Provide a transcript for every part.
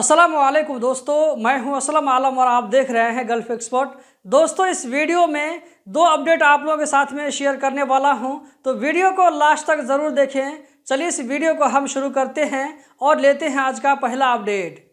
असलम वालेकुम दोस्तों मैं हूं असलम आलम और आप देख रहे हैं गल्फ एक्सपर्ट दोस्तों इस वीडियो में दो अपडेट आप लोगों के साथ में शेयर करने वाला हूं तो वीडियो को लास्ट तक ज़रूर देखें चलिए इस वीडियो को हम शुरू करते हैं और लेते हैं आज का पहला अपडेट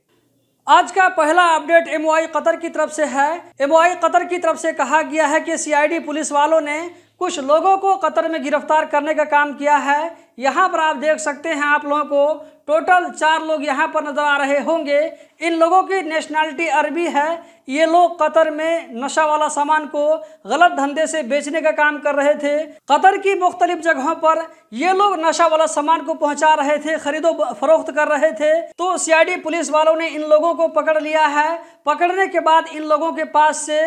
आज का पहला अपडेट एम कतर की तरफ से है एम कतर की तरफ से कहा गया है कि सी पुलिस वालों ने कुछ लोगों को कतर में गिरफ्तार करने का काम किया है यहाँ पर आप देख सकते हैं आप लोगों को टोटल चार लोग यहाँ पर नज़र आ रहे होंगे इन लोगों की नेशनैलिटी अरबी है ये लोग कतर में नशा वाला सामान को गलत धंधे से बेचने का काम कर रहे थे कतर की मुख्तलिफ जगहों पर ये लोग नशा वाला सामान को पहुंचा रहे थे खरीदो फरोख्त कर रहे थे तो सीआईडी पुलिस वालों ने इन लोगों को पकड़ लिया है पकड़ने के बाद इन लोगों के पास से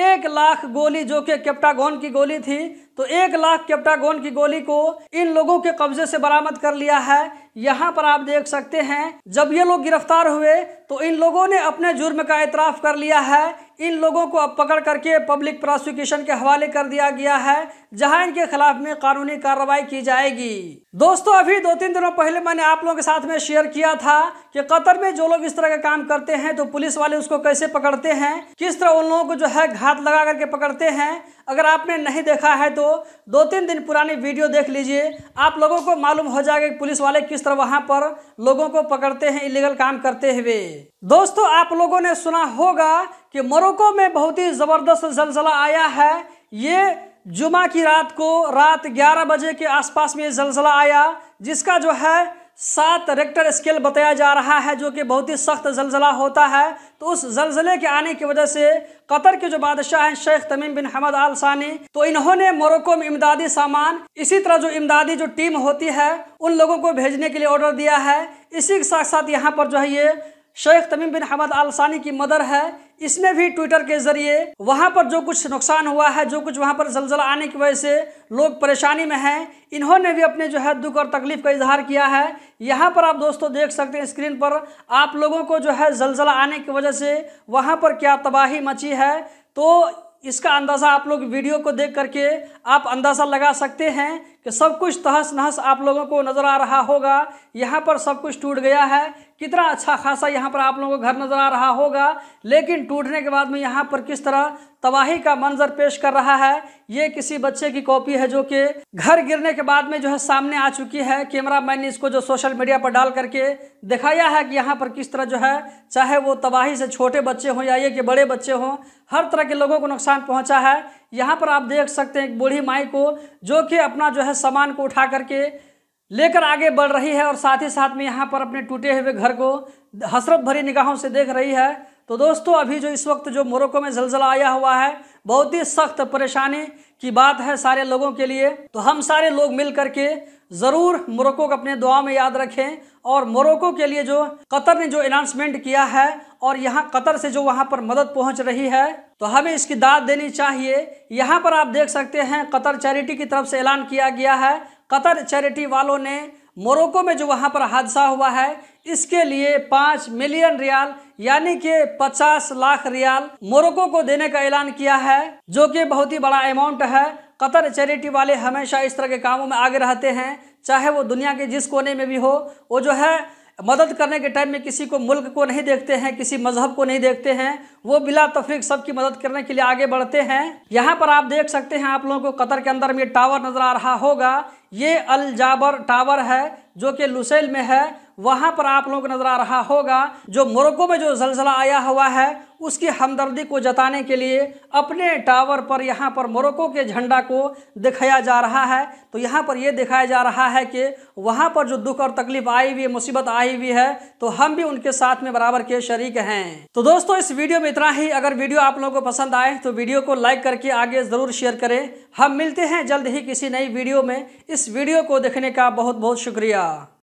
एक लाख गोली जो कि कैप्टागोन की गोली थी तो एक लाख कैप्टागोन की गोली को इन लोगों के कब्जे से बरामद कर लिया है यहाँ पर आप देख सकते हैं जब ये लोग गिरफ्तार हुए तो इन लोगों ने अपने जुर्म का एतराफ़ कर लिया है इन लोगों को अब पकड़ करके पब्लिक प्रोसिक्यूशन के हवाले कर दिया गया है जहां इनके खिलाफ में कानूनी कार्रवाई की जाएगी दोस्तों अभी दो तीन दिनों पहले मैंने आप लोगों के साथ में शेयर किया था कि कतर में जो लोग इस तरह का काम करते हैं तो पुलिस वाले उसको कैसे पकड़ते हैं किस तरह उन लोगों को जो है घात लगा करके पकड़ते हैं अगर आपने नहीं देखा है तो दो तीन दिन पुरानी वीडियो देख लीजिए आप लोगों को मालूम हो जाएगा कि पुलिस वाले किस तरह वहाँ पर लोगों को पकड़ते हैं इलीगल काम करते हुए दोस्तों आप लोगों ने सुना होगा कि मोरक्को में बहुत ही ज़बरदस्त जलजला आया है ये जुमा की रात को रात 11 बजे के आसपास में ये जलजला आया जिसका जो है सात रेक्टर स्केल बताया जा रहा है जो कि बहुत ही सख्त जलजला होता है तो उस जलजले के आने की वजह से कतर के जो बादशाह हैं शेख तमीम बिन हमद आल सानी तो इन्होंने मोरक्को में इमदादी सामान इसी तरह जो इमदादी जो टीम होती है उन लोगों को भेजने के लिए ऑर्डर दिया है इसी के साथ साथ यहाँ पर जो है ये शेख तमीम बिन हमद अल सानी की मदर है इसमें भी ट्विटर के जरिए वहाँ पर जो कुछ नुकसान हुआ है जो कुछ वहाँ पर जलजला आने की वजह से लोग परेशानी में हैं इन्होंने भी अपने जो है दुख और तकलीफ का इजहार किया है यहाँ पर आप दोस्तों देख सकते हैं स्क्रीन पर आप लोगों को जो है जलजला आने की वजह से वहाँ पर क्या तबाही मची है तो इसका अंदाज़ा आप लोग वीडियो को देख करके आप अंदाज़ा लगा सकते हैं कि सब कुछ तहस नहस आप लोगों को नज़र आ रहा होगा यहाँ पर सब कुछ टूट गया है कितना अच्छा खासा यहाँ पर आप लोगों को घर नज़र आ रहा होगा लेकिन टूटने के बाद में यहाँ पर किस तरह तबाही का मंजर पेश कर रहा है ये किसी बच्चे की कॉपी है जो कि घर गिरने के बाद में जो है सामने आ चुकी है कैमरा मैन ने इसको जो सोशल मीडिया पर डाल करके दिखाया है कि यहाँ पर किस तरह जो है चाहे वो तबाही से छोटे बच्चे हों या ये कि बड़े बच्चे हों हर तरह के लोगों को नुकसान पहुँचा है यहाँ पर आप देख सकते हैं एक बूढ़ी माई को जो कि अपना जो है सामान को उठा करके लेकर आगे बढ़ रही है और साथ ही साथ में यहाँ पर अपने टूटे हुए घर को हसरत भरी निगाहों से देख रही है तो दोस्तों अभी जो इस वक्त जो मोरक्को में जलजला आया हुआ है बहुत ही सख्त परेशानी की बात है सारे लोगों के लिए तो हम सारे लोग मिल करके ज़रूर मोरक्को को अपने दुआ में याद रखें और मोरक्को के लिए जो कतर ने जो अनाउंसमेंट किया है और यहाँ कतर से जो वहाँ पर मदद पहुँच रही है तो हमें इसकी दाद देनी चाहिए यहाँ पर आप देख सकते हैं कतर चैरिटी की तरफ से ऐलान किया गया है कतर चैरिटी वालों ने मोरक्को में जो वहाँ पर हादसा हुआ है इसके लिए पाँच मिलियन रियाल यानी कि पचास लाख रियाल मोरक्को को देने का ऐलान किया है जो कि बहुत ही बड़ा अमाउंट है कतर चैरिटी वाले हमेशा इस तरह के कामों में आगे रहते हैं चाहे वो दुनिया के जिस कोने में भी हो वो जो है मदद करने के टाइम में किसी को मुल्क को नहीं देखते हैं किसी मजहब को नहीं देखते हैं वो बिला तफरीक सबकी मदद करने के लिए आगे बढ़ते हैं यहाँ पर आप देख सकते हैं आप लोगों को कतर के अंदर में टावर नज़र आ रहा होगा ये अलजाबर टावर है जो कि लुसेल में है वहाँ पर आप लोगों को नज़र आ रहा होगा जो मोरक्को में जो जलजला आया हुआ है उसकी हमदर्दी को जताने के लिए अपने टावर पर यहाँ पर मोरक्को के झंडा को दिखाया जा रहा है तो यहाँ पर ये दिखाया जा रहा है कि वहाँ पर जो दुख और तकलीफ आई हुई है मुसीबत आई हुई है तो हम भी उनके साथ में बराबर के शरीक हैं तो दोस्तों इस वीडियो में इतना ही अगर वीडियो आप लोगों को पसंद आए तो वीडियो को लाइक करके आगे ज़रूर शेयर करें हम मिलते हैं जल्द ही किसी नई वीडियो में इस इस वीडियो को देखने का बहुत बहुत शुक्रिया